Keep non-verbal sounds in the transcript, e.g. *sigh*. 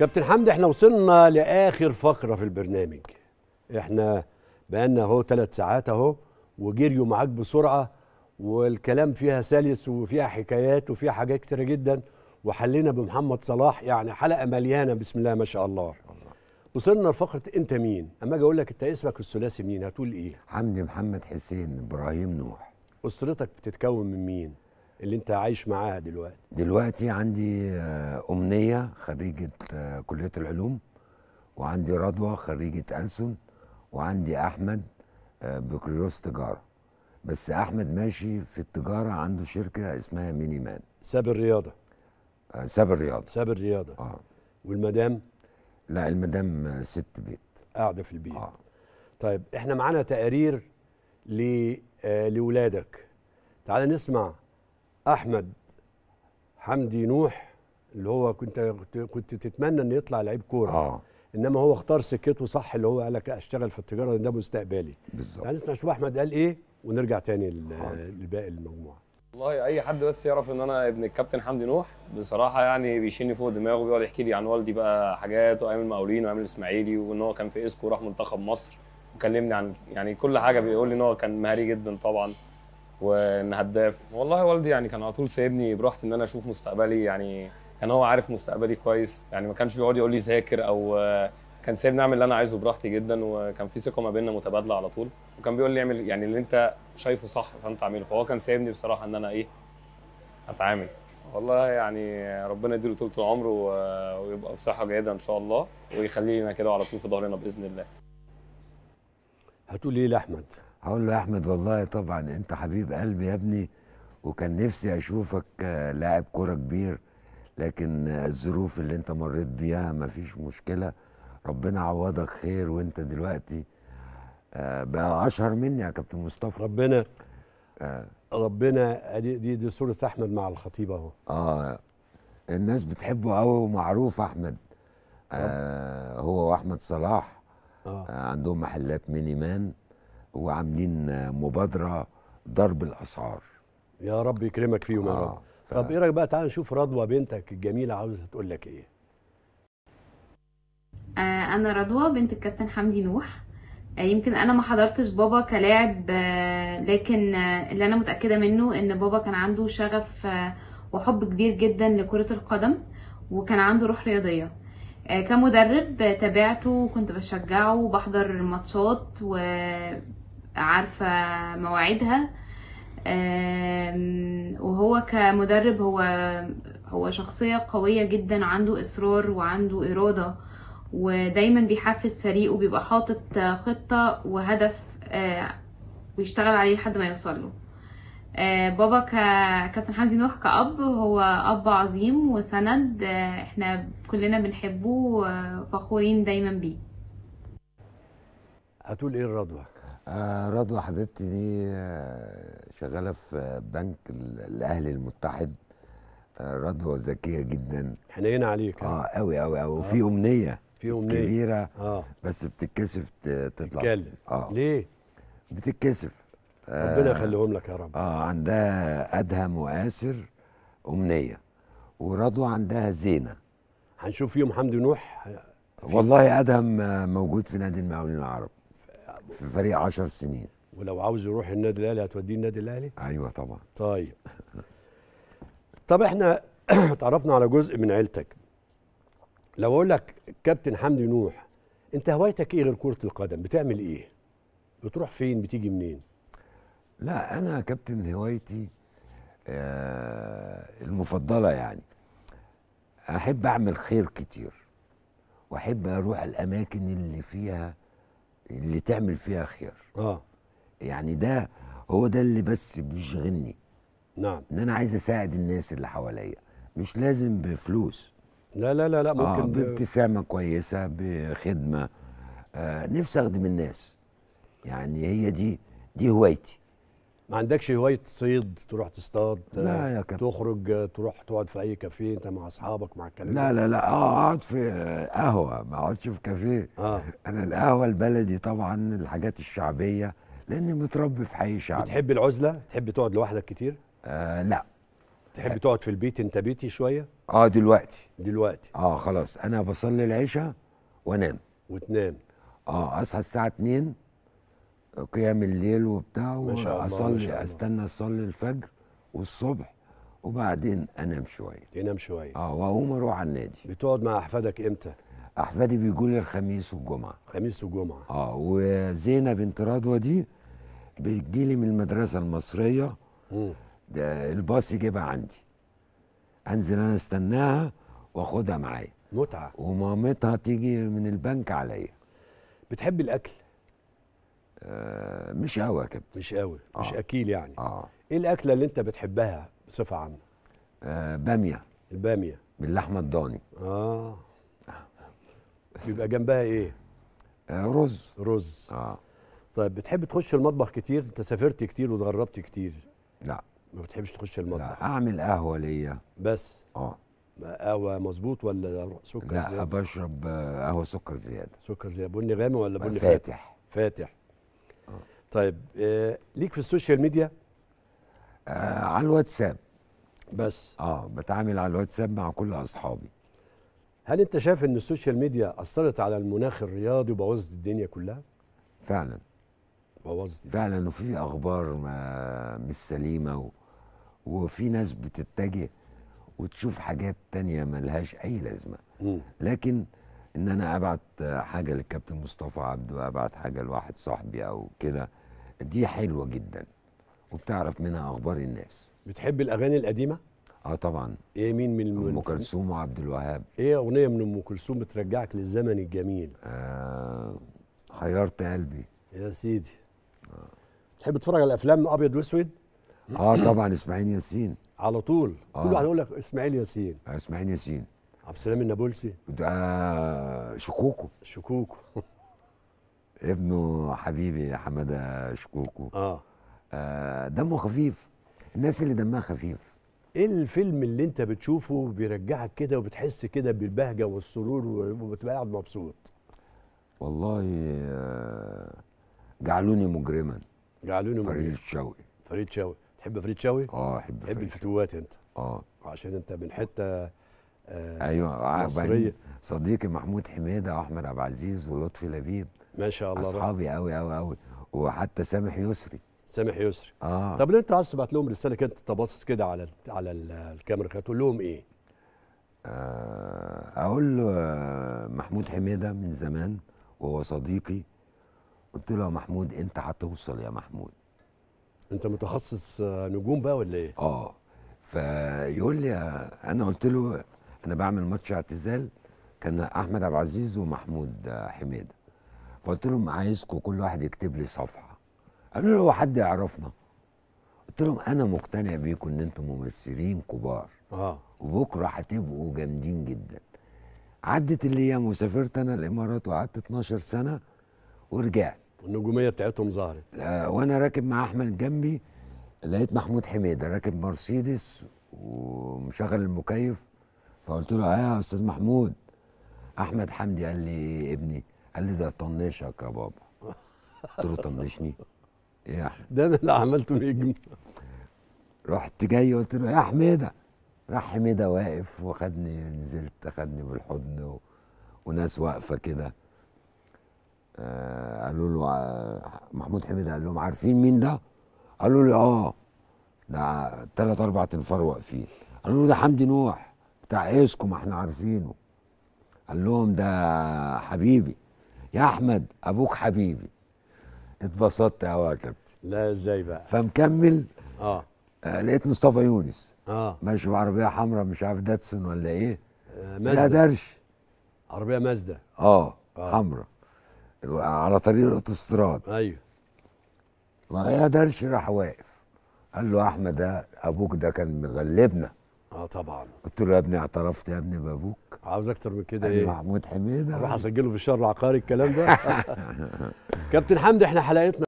كابتن حمدي احنا وصلنا لاخر فقره في البرنامج احنا بقالنا اهو ثلاث ساعات اهو وجريوا معاك بسرعه والكلام فيها سلس وفيها حكايات وفيها حاجات كتيره جدا وحلينا بمحمد صلاح يعني حلقه مليانه بسم الله ما شاء الله وصلنا لفقره انت مين اما اجي اقول لك انت اسمك الثلاثي مين هتقول ايه حمدي محمد حسين ابراهيم نوح اسرتك بتتكون من مين اللي انت عايش معاها دلوقتي دلوقتي عندي آه، امنيه خريجه آه، كليه العلوم وعندي رضوى خريجه ألسن وعندي احمد آه، بكالوريوس تجاره بس احمد ماشي في التجاره عنده شركه اسمها ميني مان ساب الرياضه ساب الرياضه ساب الرياضه اه والمدام لا المدام ست بيت قاعده في البيت آه. طيب احنا معانا تقارير لولادك تعال نسمع احمد حمدي نوح اللي هو كنت كنت تتمنى انه يطلع لعيب كوره آه. انما هو اختار سكته صح اللي هو قال لك اشتغل في التجاره ده مستقبلي بالظبط نسمع يعني شو احمد قال ايه ونرجع تاني لباقي المجموعه والله اي حد بس يعرف ان انا ابن الكابتن حمدي نوح بصراحه يعني بيشيلني فوق دماغه وبيقعد يحكي لي عن والدي بقى حاجات وايام المقاولين وايام الاسماعيلي وان هو كان في اسكو وراح منتخب مصر وكلمني عن يعني كل حاجه بيقول لي ان هو كان مهاري جدا طبعا وان هداف والله والدي يعني كان على طول سايبني براحتي ان انا اشوف مستقبلي يعني كان هو عارف مستقبلي كويس يعني ما كانش بيقعد يقول لي ذاكر او كان سايبني اعمل اللي انا عايزه براحتي جدا وكان في ثقه ما بيننا متبادله على طول وكان بيقول لي اعمل يعني اللي انت شايفه صح فانت اعمله فهو كان سايبني بصراحه ان انا ايه اتعامل والله يعني ربنا يديله طول عمره ويبقى في صحه جيده ان شاء الله ويخلينا كده على طول في ظهرنا باذن الله هتقول ايه لاحمد هقول له يا احمد والله طبعا انت حبيب قلبي يا ابني وكان نفسي اشوفك آه، لاعب كوره كبير لكن الظروف اللي انت مريت بيها مفيش مشكله ربنا عوضك خير وانت دلوقتي آه، بقى اشهر مني يا كابتن مصطفى ربنا آه ربنا دي, دي دي صوره احمد مع الخطيب اهو اه الناس بتحبه قوي ومعروف احمد آه هو واحمد صلاح آه. آه عندهم محلات ميني مان وعاملين مبادره ضرب الاسعار يا رب يكرمك فيهم آه يا رب ف... طب ايه رايك بقى تعالى نشوف رضوى بنتك الجميله عاوزه تقول لك ايه آه، انا رضوى بنت الكابتن حمدي نوح آه، يمكن انا ما حضرتش بابا كلاعب آه، لكن اللي انا متاكده منه ان بابا كان عنده شغف وحب كبير جدا لكره القدم وكان عنده روح رياضيه كمدرب تابعته وكنت بشجعه وبحضر ماتشات و عارفة مواعيدها وهو كمدرب هو هو شخصية قوية جدا عنده إصرار وعنده إرادة ودايما بيحفز فريقه بيبقى حاطط خطة وهدف ويشتغل آه، عليه لحد ما يوصل له آه، بابا كابتن حمدي نوح كأب هو أب عظيم وسند آه، احنا كلنا بنحبه وفخورين دايما بيه هتقول ايه لرضوك؟ آه، رضوى حبيبتي دي آه، شغاله في بنك الاهلي المتحد آه، رضوى ذكيه جدا حنينه عليك اه قوي قوي قوي وفي امنيه في امنيه كبيره اه بس بتتكسف تطلع تتكلم اه ليه؟ بتتكسف ربنا يخليهم لك يا رب اه عندها ادهم واسر امنيه ورضوى عندها زينه هنشوف فيهم حمدي نوح والله ادهم موجود في نادي المقاولين العرب في فريق 10 سنين ولو عاوز يروح النادي الاهلي هتوديه النادي الاهلي؟ ايوه طبعا طيب طب احنا *clears throat* اتعرفنا على جزء من عيلتك لو اقول لك كابتن حمدي نوح انت هوايتك ايه غير كره القدم؟ بتعمل ايه؟ بتروح فين؟ بتيجي منين؟ لا انا كابتن هوايتي آه المفضله يعني احب اعمل خير كتير واحب اروح الاماكن اللي فيها اللي تعمل فيها خير اه يعني ده هو ده اللي بس بيشغلني نعم ان انا عايز اساعد الناس اللي حواليا مش لازم بفلوس لا لا لا لا ممكن آه بابتسامه كويسه بخدمه آه نفسي اخدم الناس يعني هي دي دي هوايتي ما عندكش هوايه صيد تروح تصطاد لا يا كابتن تخرج تروح تقعد في اي كافيه انت مع اصحابك مع الكلام لا لا لا اه اقعد في قهوه ما اقعدش في كافيه آه. انا القهوه البلدي طبعا الحاجات الشعبيه لاني متربي في حي شعبي بتحب العزله تحب تقعد لوحدك كتير آه لا تحب تقعد في البيت انت بيتي شويه اه دلوقتي دلوقتي اه خلاص انا بصلي العشاء وانام وتنام اه اصحى الساعه 2 قيام الليل وبتاع واصلي استنى اصلي الفجر والصبح وبعدين انام شويه تنام شويه اه واقوم اروح على النادي بتقعد مع احفادك امتى؟ احفادي بيجوا لي الخميس والجمعه خميس وجمعه اه وزينه بنت رضوى دي بتجي لي من المدرسه المصريه مم. ده الباص يجيبها عندي انزل انا استناها واخدها معايا متعه ومامتها تيجي من البنك عليا بتحب الاكل آه، مش قوي يا كابتن مش قوي آه. مش اكيل يعني اه ايه الاكله اللي انت بتحبها بصفه عامه آه باميه الباميه باللحمه الضاني آه. اه بيبقى جنبها ايه آه رز رز اه طيب بتحب تخش المطبخ كتير انت سافرت كتير وتغربت كتير لا ما بتحبش تخش المطبخ لا اعمل قهوه ليا بس اه قهوه مظبوط ولا سكر لا زياده لا بشرب قهوه سكر زياده سكر زياده بني غامق ولا بني فاتح فاتح طيب آه، ليك في السوشيال ميديا آه على الواتساب بس اه بتعامل على الواتساب مع كل اصحابي هل انت شايف ان السوشيال ميديا اثرت على المناخ الرياضي وبوظت الدنيا كلها فعلا بوظت فعلا وفي اخبار ما مش سليمه و... وفي ناس بتتجه وتشوف حاجات تانية ملهاش اي لازمه م. لكن ان انا ابعت حاجه للكابتن مصطفى عبده ابعت حاجه لواحد صاحبي او كده دي حلوه جدا وبتعرف منها اخبار الناس بتحب الاغاني القديمه اه طبعا ايه مين من ام كلثوم وعبد الوهاب ايه اغنيه من ام كلثوم بترجعك للزمن الجميل آه حيرت قلبي يا سيدي آه. تحب تتفرج على افلام ابيض واسود اه طبعا اسماعيل ياسين على طول آه. كل واحد يقول لك اسماعيل ياسين آه، اسماعيل ياسين عبد السلام النابلسي ده شكوكو شكوكو *laughs* ابنه حبيبي حماده شكوكو اه, آه دمه خفيف الناس اللي دمها خفيف ايه الفيلم اللي انت بتشوفه بيرجعك كده وبتحس كده بالبهجه والسرور وبتبقى قاعد مبسوط والله آه، جعلوني مجرما جعلوني مجرما فريد شوقي فريد شوقي تحب فريد شوقي اه احب تحب الفتوات انت اه عشان انت من حته ايوه آه، مصريه صديقي محمود حميده واحمد عبد العزيز ولطفي لبيب ما شاء الله اصحابي قوي قوي قوي وحتى سامح يسري سامح يسري اه طب ليه انت عايز تبعت لهم رساله كده انت باصص كده على على الكاميرا كده تقول لهم ايه؟ آه اقول له آه، محمود حميده من زمان وهو صديقي قلت له يا محمود انت هتوصل يا محمود انت متخصص آه، نجوم بقى ولا ايه؟ اه فيقول لي انا قلت له انا بعمل ماتش اعتزال كان احمد عبد العزيز ومحمود حميده فقلت لهم عايزكم كل واحد يكتب لي صفحه قالوا لي هو حد يعرفنا قلت لهم انا مقتنع بيكم ان انتم ممثلين كبار اه وبكره هتبقوا جامدين جدا عدت الايام وسافرت انا الامارات وقعدت 12 سنه ورجعت النجوميه بتاعتهم ظهرت وانا راكب مع احمد جنبي لقيت محمود حميده راكب مرسيدس ومشغل المكيف فقلت له ايه يا استاذ محمود احمد حمدي قال لي ابني قال لي ده طنشك يا بابا قلت له طنشني ايه يا احمد ده انا اللي عملته نجم رحت جاي قلت له يا حميده راح حميده واقف وخدني نزلت خدني بالحضن و... وناس واقفه كده آه قالوا له آه محمود حميده قال لهم عارفين مين ده؟ قالوا لي اه ده ثلاث اربع انفار واقفين قالوا له ده حمدي نوح بتاع ايسكو ما احنا عارفينه قال لهم ده حبيبي يا احمد ابوك حبيبي اتبسطت يا كابتن لا ازاي بقى فمكمل آه. اه, لقيت مصطفى يونس اه ماشي بعربيه حمراء مش عارف داتسون ولا ايه آه لا درش عربيه مازدا اه, آه. حمراء على طريق الاوتوستراد ايوه ما يا درش راح واقف قال له احمد ده ابوك ده كان مغلبنا اه طبعا قلت له يا ابني اعترفت يا ابني بابوك عاوز اكتر من كده ايه محمود حميده اروح اسجله في الشهر العقاري الكلام ده *laughs* كابتن حمدي احنا حلقتنا